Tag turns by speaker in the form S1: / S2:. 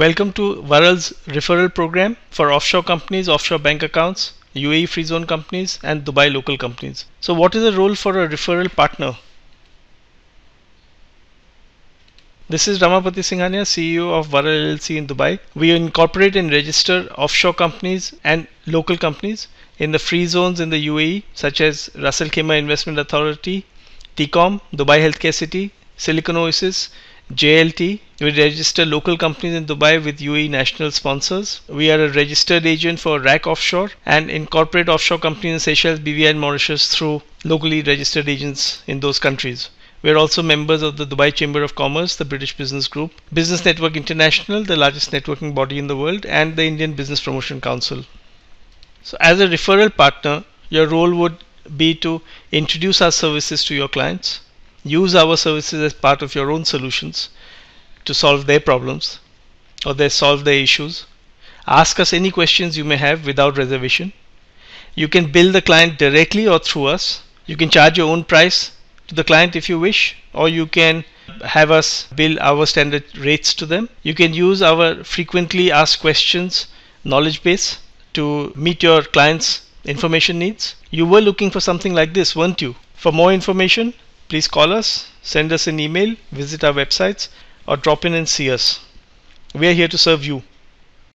S1: Welcome to Varal's referral program for offshore companies, offshore bank accounts, UAE free zone companies and Dubai local companies. So what is the role for a referral partner? This is Ramapati Singhania, CEO of Varal LLC in Dubai. We incorporate and register offshore companies and local companies in the free zones in the UAE such as Russell Khema Investment Authority, TCOM, Dubai Healthcare City, Silicon Oasis, JLT, we register local companies in Dubai with UAE national sponsors. We are a registered agent for RAC Offshore and incorporate offshore companies in Seychelles, BVI and Mauritius through locally registered agents in those countries. We are also members of the Dubai Chamber of Commerce, the British Business Group, Business Network International, the largest networking body in the world, and the Indian Business Promotion Council. So as a referral partner, your role would be to introduce our services to your clients, use our services as part of your own solutions to solve their problems or they solve their issues. Ask us any questions you may have without reservation. You can bill the client directly or through us. You can charge your own price to the client if you wish, or you can have us bill our standard rates to them. You can use our frequently asked questions knowledge base to meet your client's information needs. You were looking for something like this, weren't you? For more information, Please call us, send us an email, visit our websites, or drop in and see us. We are here to serve you.